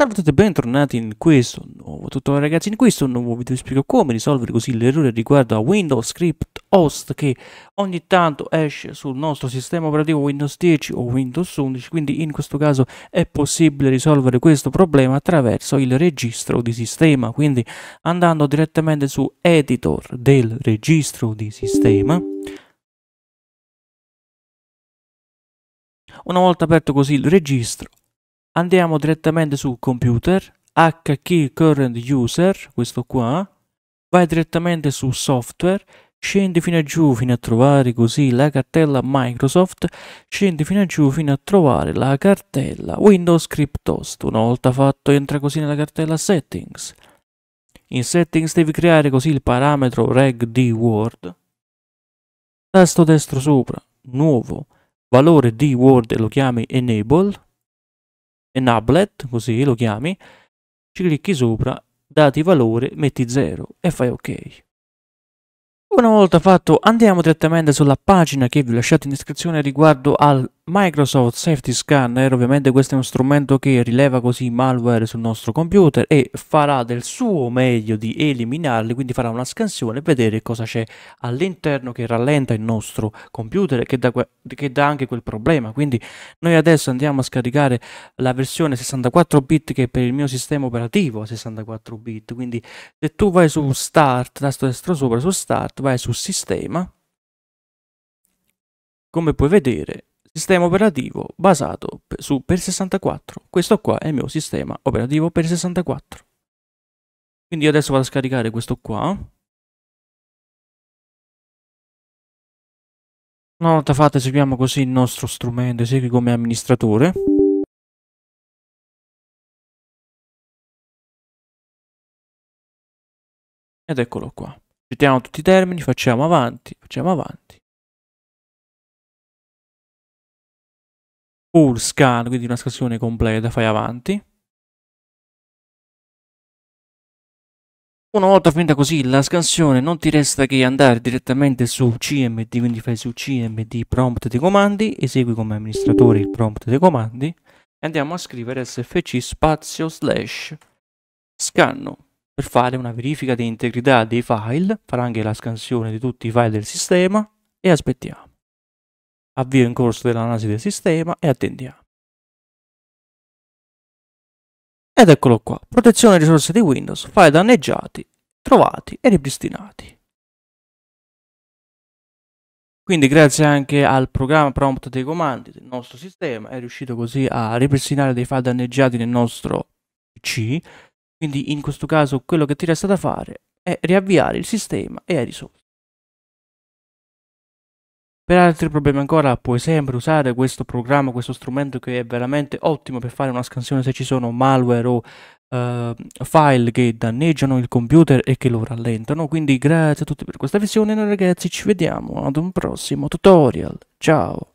Salve a tutti e bentornati in questo nuovo tutorial ragazzi, in questo nuovo video vi spiego come risolvere così l'errore riguardo a Windows Script Host che ogni tanto esce sul nostro sistema operativo Windows 10 o Windows 11 quindi in questo caso è possibile risolvere questo problema attraverso il registro di sistema quindi andando direttamente su editor del registro di sistema una volta aperto così il registro andiamo direttamente sul computer, HKey Current User, questo qua, vai direttamente su software, scendi fino a giù fino a trovare così la cartella Microsoft, scendi fino a giù fino a trovare la cartella Windows Script Host. Una volta fatto entra così nella cartella Settings. In Settings devi creare così il parametro reg di Word. Tasto destro sopra, nuovo, valore di Word lo chiami Enable e enablet, così lo chiami, ci clicchi sopra, dati valore, metti 0 e fai ok. Una volta fatto andiamo direttamente sulla pagina che vi ho lasciato in descrizione riguardo al Microsoft Safety Scanner, ovviamente questo è uno strumento che rileva così malware sul nostro computer e farà del suo meglio di eliminarli, quindi farà una scansione e vedere cosa c'è all'interno che rallenta il nostro computer e che dà, che dà anche quel problema. Quindi noi adesso andiamo a scaricare la versione 64 bit che è per il mio sistema operativo 64 bit, quindi se tu vai su Start, tasto destro sopra su Start, vai su Sistema, come puoi vedere sistema operativo basato su per 64. Questo qua è il mio sistema operativo per 64. Quindi io adesso vado a scaricare questo qua. Una volta fatta eseguiamo così il nostro strumento, esegui come amministratore. Ed eccolo qua. Citiamo tutti i termini, facciamo avanti, facciamo avanti. full scan, quindi una scansione completa, fai avanti. Una volta finita così la scansione non ti resta che andare direttamente su CMD, quindi fai su CMD prompt dei comandi, esegui come amministratore il prompt dei comandi e andiamo a scrivere sfc spazio slash scanno per fare una verifica di integrità dei file, farà anche la scansione di tutti i file del sistema e aspettiamo avvio in corso dell'analisi del sistema e attendiamo. Ed eccolo qua, protezione risorse di Windows, file danneggiati, trovati e ripristinati. Quindi grazie anche al programma prompt dei comandi del nostro sistema è riuscito così a ripristinare dei file danneggiati nel nostro PC. Quindi in questo caso quello che ti resta da fare è riavviare il sistema e le risolto. Per altri problemi ancora puoi sempre usare questo programma, questo strumento che è veramente ottimo per fare una scansione se ci sono malware o uh, file che danneggiano il computer e che lo rallentano. Quindi grazie a tutti per questa visione, noi ragazzi ci vediamo ad un prossimo tutorial. Ciao!